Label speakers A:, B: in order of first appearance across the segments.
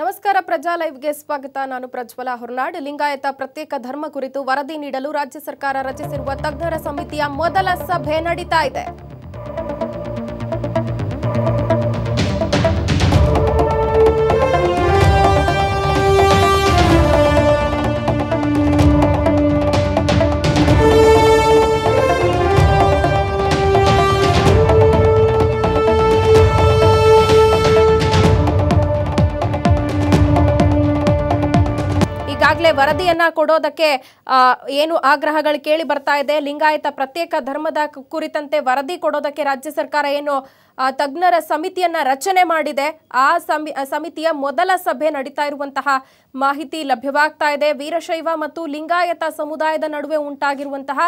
A: ನಮಸ್ಕಾರ ಪ್ರಜಾ ಲೈವ್ಗೆ ಸ್ವಾಗತ ನಾನು ಪ್ರಜ್ವಲ ಹೊರನಾಡ್ ಲಿಂಗಾಯತ ಪ್ರತ್ಯೇಕ ಧರ್ಮ ಕುರಿತು ವರದಿ ನೀಡಲು ರಾಜ್ಯ ಸರ್ಕಾರ ರಚಿಸಿರುವ ತಜ್ಞರ ಸಮಿತಿಯ ಮೊದಲ ಸಭೆ ನಡೀತಾ ಇದೆ ಈಗಾಗಲೇ ವರದಿಯನ್ನ ಕೊಡೋದಕ್ಕೆ ಏನು ಆಗ್ರಹಗಳು ಕೇಳಿ ಬರ್ತಾ ಇದೆ ಲಿಂಗಾಯತ ಪ್ರತ್ಯೇಕ ಧರ್ಮದ ಕುರಿತಂತೆ ವರದಿ ಕೊಡೋದಕ್ಕೆ ರಾಜ್ಯ ಸರ್ಕಾರ ಏನು ತಜ್ಞರ ಸಮಿತಿಯನ್ನ ರಚನೆ ಮಾಡಿದೆ ಆ ಸಮಿತಿಯ ಮೊದಲ ಸಭೆ ನಡೀತಾ ಇರುವಂತಹ ಮಾಹಿತಿ ಲಭ್ಯವಾಗ್ತಾ ಇದೆ ವೀರಶೈವ ಮತ್ತು ಲಿಂಗಾಯತ ಸಮುದಾಯದ ನಡುವೆ ಉಂಟಾಗಿರುವಂತಹ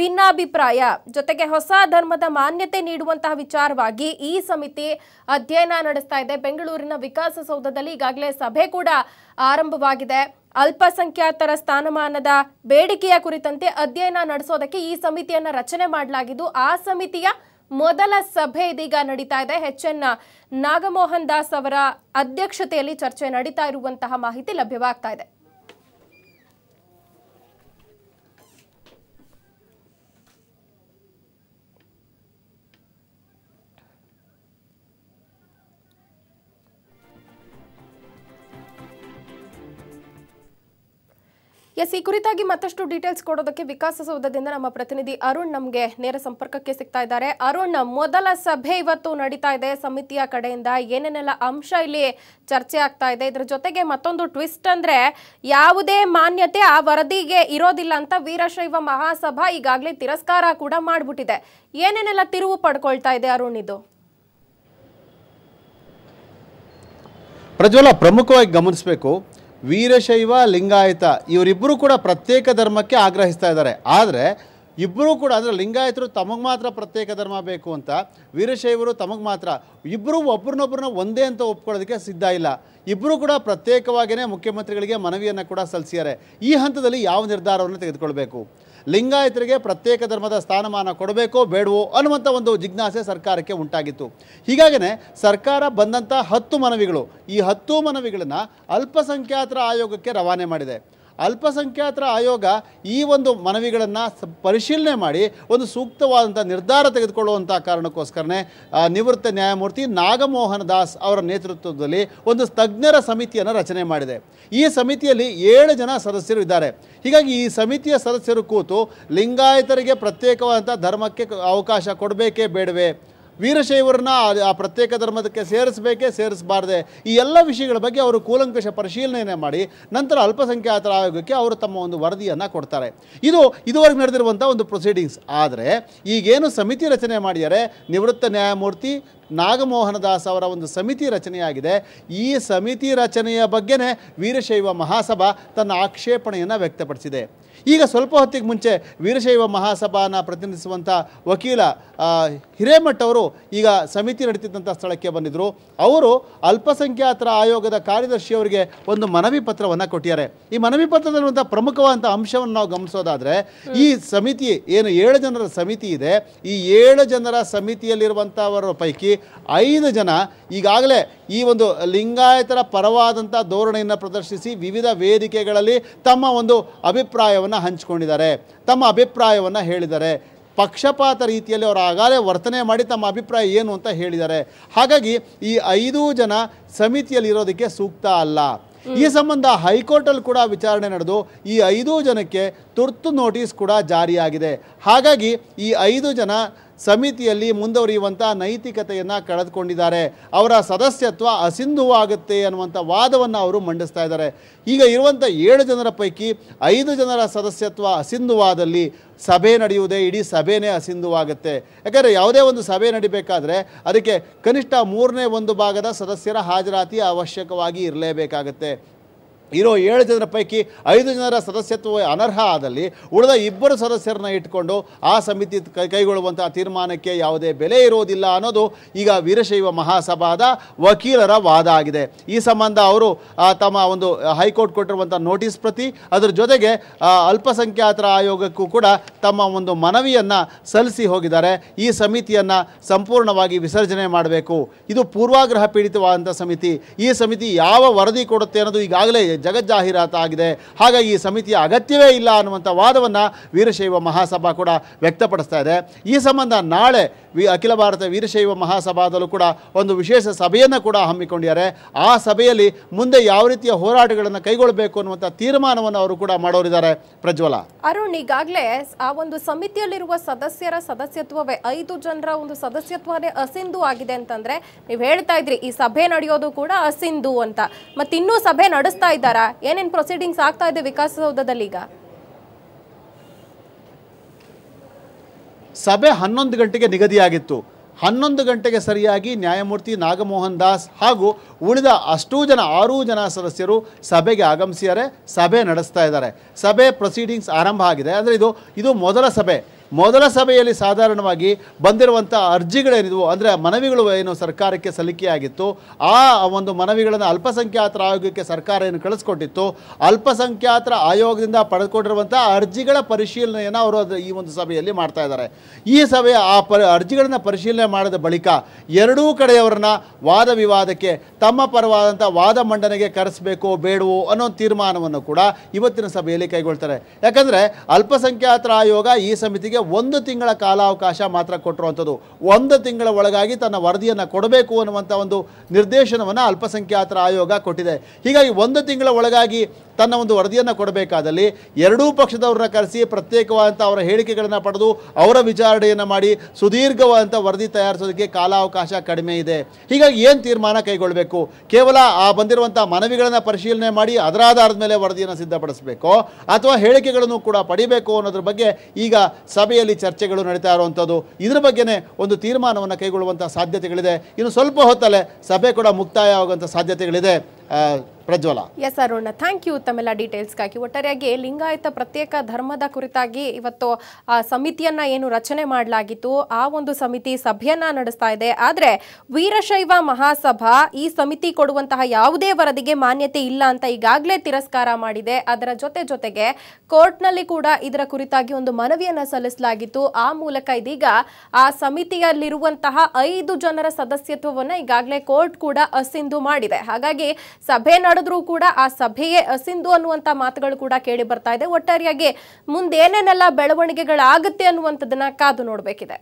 A: ಭಿನ್ನಾಭಿಪ್ರಾಯ ಜೊತೆಗೆ ಹೊಸ ಧರ್ಮದ ಮಾನ್ಯತೆ ನೀಡುವಂತಹ ವಿಚಾರವಾಗಿ ಈ ಸಮಿತಿ ಅಧ್ಯಯನ ನಡೆಸ್ತಾ ಇದೆ ಬೆಂಗಳೂರಿನ ವಿಕಾಸಸೌಧದಲ್ಲಿ ಈಗಾಗಲೇ ಸಭೆ ಕೂಡ ಆರಂಭವಾಗಿದೆ ಅಲ್ಪಸಂಖ್ಯಾತರ ಸ್ಥಾನಮಾನದ ಬೇಡಿಕೆಯ ಕುರಿತಂತೆ ಅಧ್ಯಯನ ನಡೆಸೋದಕ್ಕೆ ಈ ಸಮಿತಿಯನ್ನು ರಚನೆ ಮಾಡಲಾಗಿದ್ದು ಆ ಸಮಿತಿಯ ಮೊದಲ ಸಭೆ ಇದೀಗ ನಡೀತಾ ಇದೆ ಹೆಚ್ ಎನ್ ನಾಗಮೋಹನ್ ದಾಸ್ ಅವರ ಅಧ್ಯಕ್ಷತೆಯಲ್ಲಿ ಚರ್ಚೆ ನಡೀತಾ ಇರುವಂತಹ ಮಾಹಿತಿ ಲಭ್ಯವಾಗ್ತಾ ಇದೆ ಎಸ್ ಈ ಕುರಿತಾಗಿ ಮತ್ತಷ್ಟು ಡೀಟೇಲ್ಸ್ ಕೊಡೋದಕ್ಕೆ ವಿಕಾಸಸೌಧದಿಂದ ನಮ್ಮ ಪ್ರತಿನಿಧಿ ಅರುಣ್ ನಮಗೆ ನೇರ ಸಂಪರ್ಕಕ್ಕೆ ಸಿಗ್ತಾ ಇದ್ದಾರೆ ಅರುಣ್ ಮೊದಲ ಸಭೆ ಇವತ್ತು ನಡೀತಾ ಇದೆ ಸಮಿತಿಯ ಕಡೆಯಿಂದ ಏನೇನೆಲ್ಲ ಅಂಶ ಇಲ್ಲಿ ಚರ್ಚೆ ಆಗ್ತಾ ಇದೆ ಇದರ ಜೊತೆಗೆ ಮತ್ತೊಂದು ಟ್ವಿಸ್ಟ್ ಅಂದ್ರೆ ಯಾವುದೇ ಮಾನ್ಯತೆ ಆ ವರದಿಗೆ ಇರೋದಿಲ್ಲ ಅಂತ ವೀರಶೈವ ಮಹಾಸಭಾ ಈಗಾಗಲೇ ತಿರಸ್ಕಾರ ಕೂಡ ಮಾಡಿಬಿಟ್ಟಿದೆ ಏನೇನೆಲ್ಲ ತಿರುವು ಪಡ್ಕೊಳ್ತಾ ಇದೆ ಅರುಣ್ ಇದು
B: ಪ್ರಜ್ವಲ ಪ್ರಮುಖವಾಗಿ ಗಮನಿಸಬೇಕು ವೀರಶೈವ ಲಿಂಗಾಯತ ಇವರಿಬ್ಬರು ಕೂಡ ಪ್ರತ್ಯೇಕ ಧರ್ಮಕ್ಕೆ ಆಗ್ರಹಿಸ್ತಾ ಇದ್ದಾರೆ ಆದರೆ ಇಬ್ಬರೂ ಕೂಡ ಅಂದರೆ ಲಿಂಗಾಯತರು ತಮಗೆ ಮಾತ್ರ ಪ್ರತ್ಯೇಕ ಧರ್ಮ ಬೇಕು ಅಂತ ವೀರಶೈವರು ತಮಗೆ ಮಾತ್ರ ಇಬ್ಬರೂ ಒಬ್ರನ್ನೊಬ್ರನ್ನ ಒಂದೇ ಅಂತ ಒಪ್ಕೊಳ್ಳೋದಕ್ಕೆ ಸಿದ್ಧ ಇಲ್ಲ ಇಬ್ಬರೂ ಕೂಡ ಪ್ರತ್ಯೇಕವಾಗಿಯೇ ಮುಖ್ಯಮಂತ್ರಿಗಳಿಗೆ ಮನವಿಯನ್ನು ಕೂಡ ಸಲ್ಲಿಸಿದ್ದಾರೆ ಈ ಹಂತದಲ್ಲಿ ಯಾವ ನಿರ್ಧಾರವನ್ನು ತೆಗೆದುಕೊಳ್ಬೇಕು ಲಿಂಗಾಯತರಿಗೆ ಪ್ರತ್ಯೇಕ ಧರ್ಮದ ಸ್ಥಾನಮಾನ ಕೊಡಬೇಕೋ ಬೇಡವೋ ಅನ್ನುವಂಥ ಒಂದು ಜಿಜ್ಞಾಸೆ ಸರ್ಕಾರಕ್ಕೆ ಉಂಟಾಗಿತ್ತು ಹೀಗಾಗಿಯೇ ಸರ್ಕಾರ ಬಂದಂಥ ಹತ್ತು ಮನವಿಗಳು ಈ ಹತ್ತು ಮನವಿಗಳನ್ನು ಅಲ್ಪಸಂಖ್ಯಾತರ ಆಯೋಗಕ್ಕೆ ರವಾನೆ ಮಾಡಿದೆ ಅಲ್ಪಸಂಖ್ಯಾತರ ಆಯೋಗ ಈ ಒಂದು ಮನವಿಗಳನ್ನು ಪರಿಶೀಲನೆ ಮಾಡಿ ಒಂದು ಸೂಕ್ತವಾದಂಥ ನಿರ್ಧಾರ ತೆಗೆದುಕೊಳ್ಳುವಂಥ ಕಾರಣಕ್ಕೋಸ್ಕರನೇ ನಿವೃತ್ತ ನ್ಯಾಯಮೂರ್ತಿ ನಾಗಮೋಹನ ದಾಸ್ ಅವರ ನೇತೃತ್ವದಲ್ಲಿ ಒಂದು ತಜ್ಞರ ಸಮಿತಿಯನ್ನು ರಚನೆ ಮಾಡಿದೆ ಈ ಸಮಿತಿಯಲ್ಲಿ ಏಳು ಜನ ಸದಸ್ಯರು ಇದ್ದಾರೆ ಹೀಗಾಗಿ ಈ ಸಮಿತಿಯ ಸದಸ್ಯರು ಕೂತು ಲಿಂಗಾಯತರಿಗೆ ಪ್ರತ್ಯೇಕವಾದಂಥ ಧರ್ಮಕ್ಕೆ ಅವಕಾಶ ಕೊಡಬೇಕೇ ಬೇಡವೇ ವೀರಶೈವರನ್ನ ಆ ಪ್ರತ್ಯೇಕ ಧರ್ಮದಕ್ಕೆ ಸೇರಿಸಬೇಕೇ ಸೇರಿಸಬಾರ್ದೆ ಈ ಎಲ್ಲ ವಿಷಯಗಳ ಬಗ್ಗೆ ಅವರು ಕೂಲಂಕಷ ಪರಿಶೀಲನೆಯನ್ನು ಮಾಡಿ ನಂತರ ಅಲ್ಪಸಂಖ್ಯಾತರ ಆಯೋಗಕ್ಕೆ ಅವರು ತಮ್ಮ ಒಂದು ವರದಿಯನ್ನು ಕೊಡ್ತಾರೆ ಇದು ಇದುವರೆಗೆ ನಡೆದಿರುವಂಥ ಒಂದು ಪ್ರೊಸೀಡಿಂಗ್ಸ್ ಆದರೆ ಈಗೇನು ಸಮಿತಿ ರಚನೆ ಮಾಡಿದರೆ ನಿವೃತ್ತ ನ್ಯಾಯಮೂರ್ತಿ ನಾಗಮೋಹನದಾಸ್ ಅವರ ಒಂದು ಸಮಿತಿ ರಚನೆಯಾಗಿದೆ ಈ ಸಮಿತಿ ರಚನೆಯ ಬಗ್ಗೆನೇ ವೀರಶೈವ ಮಹಾಸಭಾ ತನ್ನ ಆಕ್ಷೇಪಣೆಯನ್ನು ವ್ಯಕ್ತಪಡಿಸಿದೆ ಈಗ ಸ್ವಲ್ಪ ಹೊತ್ತಿಗೆ ಮುಂಚೆ ವೀರಶೈವ ಮಹಾಸಭಾನ ಪ್ರತಿನಿಧಿಸುವಂಥ ವಕೀಲ ಅವರು ಈಗ ಸಮಿತಿ ನಡೀತಿದ್ದಂಥ ಸ್ಥಳಕ್ಕೆ ಬಂದಿದ್ದರು ಅವರು ಅಲ್ಪಸಂಖ್ಯಾತರ ಆಯೋಗದ ಕಾರ್ಯದರ್ಶಿಯವರಿಗೆ ಒಂದು ಮನವಿ ಪತ್ರವನ್ನು ಕೊಟ್ಟಿದ್ದಾರೆ ಈ ಮನವಿ ಪತ್ರದಲ್ಲಿರುವಂಥ ಪ್ರಮುಖವಾದಂಥ ಅಂಶವನ್ನು ನಾವು ಗಮನಿಸೋದಾದರೆ ಈ ಸಮಿತಿ ಏನು ಏಳು ಜನರ ಸಮಿತಿ ಇದೆ ಈ ಏಳು ಜನರ ಸಮಿತಿಯಲ್ಲಿರುವಂಥವರ ಪೈಕಿ ಐದು ಜನ ಈಗಾಗಲೇ ಈ ಒಂದು ಲಿಂಗಾಯತರ ಪರವಾದಂಥ ಧೋರಣೆಯನ್ನು ಪ್ರದರ್ಶಿಸಿ ವಿವಿಧ ವೇದಿಕೆಗಳಲ್ಲಿ ತಮ್ಮ ಒಂದು ಅಭಿಪ್ರಾಯವನ್ನು ಹಂಚಿಕೊಂಡಿದ್ದಾರೆ ತಮ್ಮ ಅಭಿಪ್ರಾಯವನ್ನು ಹೇಳಿದ್ದಾರೆ ಪಕ್ಷಪಾತ ರೀತಿಯಲ್ಲಿ ಅವರು ಆಗಾಲೇ ವರ್ತನೆ ಮಾಡಿ ತಮ್ಮ ಅಭಿಪ್ರಾಯ ಏನು ಅಂತ ಹೇಳಿದ್ದಾರೆ ಹಾಗಾಗಿ ಈ ಐದೂ ಜನ ಸಮಿತಿಯಲ್ಲಿ ಇರೋದಕ್ಕೆ ಸೂಕ್ತ ಅಲ್ಲ ಈ ಸಂಬಂಧ ಹೈಕೋರ್ಟಲ್ಲಿ ಕೂಡ ವಿಚಾರಣೆ ನಡೆದು ಈ ಐದು ಜನಕ್ಕೆ ತುರ್ತು ನೋಟಿಸ್ ಕೂಡ ಜಾರಿಯಾಗಿದೆ ಹಾಗಾಗಿ ಈ ಐದು ಜನ ಸಮಿತಿಯಲ್ಲಿ ಮುಂದುವರಿಯುವಂಥ ನೈತಿಕತೆಯನ್ನು ಕಳೆದುಕೊಂಡಿದ್ದಾರೆ ಅವರ ಸದಸ್ಯತ್ವ ಅಸಿಂಧುವಾಗುತ್ತೆ ಅನ್ನುವಂಥ ವಾದವನ್ನು ಅವರು ಮಂಡಿಸ್ತಾ ಇದ್ದಾರೆ ಈಗ ಇರುವಂಥ ಏಳು ಜನರ ಪೈಕಿ ಐದು ಜನರ ಸದಸ್ಯತ್ವ ಅಸಿಂಧುವಾದಲ್ಲಿ ಸಭೆ ನಡೆಯುವುದೇ ಇಡೀ ಸಭೆನೇ ಅಸಿಂಧುವಾಗುತ್ತೆ ಯಾಕಂದರೆ ಯಾವುದೇ ಒಂದು ಸಭೆ ನಡಿಬೇಕಾದರೆ ಅದಕ್ಕೆ ಕನಿಷ್ಠ ಮೂರನೇ ಒಂದು ಭಾಗದ ಸದಸ್ಯರ ಹಾಜರಾತಿ ಅವಶ್ಯಕವಾಗಿ ಇರಲೇಬೇಕಾಗತ್ತೆ ಇರೋ ಏಳು ಜನರ ಪೈಕಿ ಐದು ಜನರ ಸದಸ್ಯತ್ವ ಅನರ್ಹ ಆದಲ್ಲಿ ಉಳಿದ ಇಬ್ಬರು ಸದಸ್ಯರನ್ನ ಇಟ್ಕೊಂಡು ಆ ಸಮಿತಿ ಕೈ ಕೈಗೊಳ್ಳುವಂಥ ತೀರ್ಮಾನಕ್ಕೆ ಯಾವುದೇ ಬೆಲೆ ಇರೋದಿಲ್ಲ ಅನ್ನೋದು ಈಗ ವೀರಶೈವ ಮಹಾಸಭಾದ ವಕೀಲರ ವಾದ ಆಗಿದೆ ಈ ಸಂಬಂಧ ಅವರು ತಮ್ಮ ಒಂದು ಹೈಕೋರ್ಟ್ ಕೊಟ್ಟಿರುವಂಥ ನೋಟಿಸ್ ಪ್ರತಿ ಅದರ ಜೊತೆಗೆ ಅಲ್ಪಸಂಖ್ಯಾತರ ಆಯೋಗಕ್ಕೂ ಕೂಡ ತಮ್ಮ ಒಂದು ಮನವಿಯನ್ನು ಸಲ್ಲಿಸಿ ಹೋಗಿದ್ದಾರೆ ಈ ಸಮಿತಿಯನ್ನು ಸಂಪೂರ್ಣವಾಗಿ ವಿಸರ್ಜನೆ ಮಾಡಬೇಕು ಇದು ಪೂರ್ವಾಗ್ರಹ ಪೀಡಿತವಾದಂಥ ಸಮಿತಿ ಈ ಸಮಿತಿ ಯಾವ ವರದಿ ಕೊಡುತ್ತೆ ಅನ್ನೋದು ಈಗಾಗಲೇ ಆಗಿದೆ ಹಾಗಾಗಿ ಈ ಸಮಿತಿಯ ಅಗತ್ಯವೇ ಇಲ್ಲ ಅನ್ನುವಂಥ ವಾದವನ್ನು ವೀರಶೈವ ಮಹಾಸಭಾ ಕೂಡ ವ್ಯಕ್ತಪಡಿಸ್ತಾ ಇದೆ ಈ ಸಂಬಂಧ ನಾಳೆ ವಿ ಅಖಿಲ ಭಾರತ ವೀರಶೈವ ಮಹಾಸಭಾದಲ್ಲೂ ಕೂಡ ಒಂದು ವಿಶೇಷ ಸಭೆಯನ್ನು ಕೂಡ ಹಮ್ಮಿಕೊಂಡಿದ್ದಾರೆ ಆ ಸಭೆಯಲ್ಲಿ ಮುಂದೆ ಯಾವ ರೀತಿಯ ಹೋರಾಟಗಳನ್ನು ಕೈಗೊಳ್ಳಬೇಕು ಅನ್ನುವಂಥ ತೀರ್ಮಾನವನ್ನು ಅವರು ಕೂಡ ಮಾಡೋರಿದ್ದಾರೆ ಪ್ರಜ್ವಲ
A: ಅರುಣ್ ಈಗಾಗಲೇ ಆ ಒಂದು ಸಮಿತಿಯಲ್ಲಿರುವ ಸದಸ್ಯರ ಸದಸ್ಯತ್ವವೇ ಐದು ಜನರ ಒಂದು ಸದಸ್ಯತ್ವವೇ ಅಸಿಂಧು ಆಗಿದೆ ಅಂತಂದ್ರೆ ನೀವು ಹೇಳ್ತಾ ಇದ್ರಿ ಈ ಸಭೆ ನಡೆಯೋದು ಕೂಡ ಅಸಿಂಧು ಅಂತ ಮತ್ತಿನ್ನೂ ಸಭೆ ನಡೆಸ್ತಾ ಇದ್ದಾರೆ ಏನೇನು ಪ್ರೊಸೀಡಿಂಗ್ಸ್ ಆಗ್ತಾ ಇದೆ ವಿಕಾಸಸೌಧದಲ್ಲಿ ಈಗ
B: ಸಭೆ ಹನ್ನೊಂದು ಗಂಟೆಗೆ ನಿಗದಿಯಾಗಿತ್ತು ಹನ್ನೊಂದು ಗಂಟೆಗೆ ಸರಿಯಾಗಿ ನ್ಯಾಯಮೂರ್ತಿ ನಾಗಮೋಹನ್ ದಾಸ್ ಹಾಗೂ ಉಳಿದ ಅಷ್ಟೂ ಜನ ಆರು ಜನ ಸದಸ್ಯರು ಸಭೆಗೆ ಆಗಮಿಸಿದ್ದಾರೆ ಸಭೆ ನಡೆಸ್ತಾ ಇದ್ದಾರೆ ಸಭೆ ಪ್ರೊಸೀಡಿಂಗ್ಸ್ ಆರಂಭ ಆಗಿದೆ ಆದರೆ ಇದು ಇದು ಮೊದಲ ಸಭೆ ಮೊದಲ ಸಭೆಯಲ್ಲಿ ಸಾಧಾರಣವಾಗಿ ಬಂದಿರುವಂಥ ಅರ್ಜಿಗಳೇನಿದ್ವು ಅಂದರೆ ಮನವಿಗಳು ಏನು ಸರ್ಕಾರಕ್ಕೆ ಸಲ್ಲಿಕೆಯಾಗಿತ್ತು ಆ ಒಂದು ಮನವಿಗಳನ್ನು ಅಲ್ಪಸಂಖ್ಯಾತರ ಆಯೋಗಕ್ಕೆ ಸರ್ಕಾರ ಏನು ಕಳಿಸ್ಕೊಟ್ಟಿತ್ತು ಅಲ್ಪಸಂಖ್ಯಾತರ ಆಯೋಗದಿಂದ ಪಡೆದುಕೊಂಡಿರುವಂಥ ಅರ್ಜಿಗಳ ಪರಿಶೀಲನೆಯನ್ನು ಅವರು ಈ ಒಂದು ಸಭೆಯಲ್ಲಿ ಮಾಡ್ತಾ ಇದ್ದಾರೆ ಈ ಸಭೆಯ ಆ ಪರಿ ಅರ್ಜಿಗಳನ್ನು ಪರಿಶೀಲನೆ ಮಾಡಿದ ಬಳಿಕ ಎರಡೂ ಕಡೆಯವರನ್ನ ವಾದ ವಿವಾದಕ್ಕೆ ತಮ್ಮ ಪರವಾದಂಥ ವಾದ ಮಂಡನೆಗೆ ಕರೆಸಬೇಕು ಬೇಡವು ಅನ್ನೋ ತೀರ್ಮಾನವನ್ನು ಕೂಡ ಇವತ್ತಿನ ಸಭೆಯಲ್ಲಿ ಕೈಗೊಳ್ತಾರೆ ಯಾಕಂದರೆ ಅಲ್ಪಸಂಖ್ಯಾತರ ಆಯೋಗ ಈ ಸಮಿತಿಗೆ ಅವರಿಗೆ ಒಂದು ತಿಂಗಳ ಕಾಲಾವಕಾಶ ಮಾತ್ರ ಕೊಟ್ಟಿರುವಂಥದ್ದು ಒಂದು ತಿಂಗಳ ಒಳಗಾಗಿ ತನ್ನ ವರದಿಯನ್ನು ಕೊಡಬೇಕು ಅನ್ನುವಂಥ ಒಂದು ನಿರ್ದೇಶನವನ್ನು ಅಲ್ಪಸಂಖ್ಯಾತರ ಆಯೋಗ ಕೊಟ್ಟಿದೆ ಹೀಗಾಗಿ ಒಂದು ತಿಂಗಳ ಒಳಗಾಗಿ ತನ್ನ ಒಂದು ವರದಿಯನ್ನು ಕೊಡಬೇಕಾದಲ್ಲಿ ಎರಡೂ ಪಕ್ಷದವ್ರನ್ನ ಕರೆಸಿ ಪ್ರತ್ಯೇಕವಾದಂಥ ಅವರ ಹೇಳಿಕೆಗಳನ್ನು ಪಡೆದು ಅವರ ವಿಚಾರಣೆಯನ್ನು ಮಾಡಿ ಸುದೀರ್ಘವಾದಂಥ ವರದಿ ತಯಾರಿಸೋದಕ್ಕೆ ಕಾಲಾವಕಾಶ ಕಡಿಮೆ ಇದೆ ಹೀಗಾಗಿ ಏನು ತೀರ್ಮಾನ ಕೈಗೊಳ್ಳಬೇಕು ಕೇವಲ ಆ ಬಂದಿರುವಂಥ ಮನವಿಗಳನ್ನು ಪರಿಶೀಲನೆ ಮಾಡಿ ಅದರ ಆಧಾರದ ಮೇಲೆ ವರದಿಯನ್ನು ಸಿದ್ಧಪಡಿಸಬೇಕು ಅಥವಾ ಹೇಳಿಕೆಗಳನ್ನು ಕೂಡ ಪಡಿಬೇಕು ಅನ್ನೋದ್ರ ಬಗ್ಗೆ ಈಗ ಸಭೆ ಸಭೆಯಲ್ಲಿ ಚರ್ಚೆಗಳು ನಡೀತಾ ಇರುವಂಥದ್ದು ಇದರ ಬಗ್ಗೆನೇ ಒಂದು ತೀರ್ಮಾನವನ್ನು ಕೈಗೊಳ್ಳುವಂಥ ಸಾಧ್ಯತೆಗಳಿದೆ ಇನ್ನು ಸ್ವಲ್ಪ ಹೊತ್ತಲ್ಲೇ ಸಭೆ ಕೂಡ ಮುಕ್ತಾಯ ಸಾಧ್ಯತೆಗಳಿದೆ Prajwala
A: S Arun thank you ತಮ್ಮೆಲ್ಲ ಡೀಟೇಲ್ಸ್ಗಾಗಿ ಒಟ್ಟಾರೆಯಾಗಿ ಲಿಂಗಾಯತ ಪ್ರತ್ಯೇಕ ಧರ್ಮದ ಕುರಿತಾಗಿ ಇವತ್ತು ಆ ಸಮಿತಿಯನ್ನ ಏನು ರಚನೆ ಮಾಡಲಾಗಿತ್ತು ಆ ಒಂದು ಸಮಿತಿ ಸಭೆಯನ್ನ ನಡೆಸ್ತಾ ಇದೆ ಆದ್ರೆ ವೀರಶೈವ ಮಹಾಸಭಾ ಈ ಸಮಿತಿ ಕೊಡುವಂತಹ ಯಾವುದೇ ವರದಿಗೆ ಮಾನ್ಯತೆ ಇಲ್ಲ ಅಂತ ಈಗಾಗಲೇ ತಿರಸ್ಕಾರ ಮಾಡಿದೆ ಅದರ ಜೊತೆ ಜೊತೆಗೆ ನಲ್ಲಿ ಕೂಡ ಇದರ ಕುರಿತಾಗಿ ಒಂದು ಮನವಿಯನ್ನ ಸಲ್ಲಿಸಲಾಗಿತ್ತು ಆ ಮೂಲಕ ಇದೀಗ ಆ ಸಮಿತಿಯಲ್ಲಿರುವಂತಹ ಐದು ಜನರ ಸದಸ್ಯತ್ವವನ್ನು ಈಗಾಗಲೇ ಕೋರ್ಟ್ ಕೂಡ ಅಸಿಂಧು ಮಾಡಿದೆ ಹಾಗಾಗಿ ಸಭೆ ನಡೆದ್ರೂ ಕೂಡ ಆ ಸಭೆಯೇ ಅಸಿಂಧು ಅನ್ನುವಂತ ಮಾತುಗಳು ಕೂಡ ಕೇಳಿ ಬರ್ತಾ ಇದೆ ಒಟ್ಟಾರೆಯಾಗಿ ಮುಂದೇನೇನೆಲ್ಲ ಬೆಳವಣಿಗೆಗಳಾಗುತ್ತೆ ಅನ್ನುವಂಥದ್ದನ್ನ ಕಾದು ನೋಡಬೇಕಿದೆ